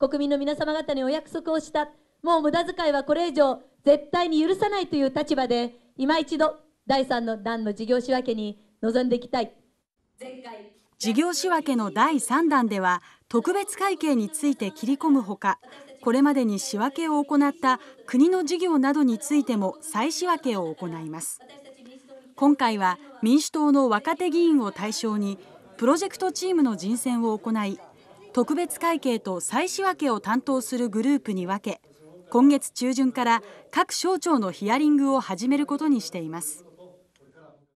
国民の皆様方にお約束をした、もう無駄遣いはこれ以上絶対に許さないという立場で、今一度、第3の段の事業仕分けに臨んでいきたい。前回事業仕分けの第3弾では、特別会計について切り込むほか、これまでに仕分けを行った国の事業などについても再仕分けを行います。今回は民主党の若手議員を対象にプロジェクトチームの人選を行い特別会計と再仕分けを担当するグループに分け今月中旬から各省庁のヒアリングを始めることにしています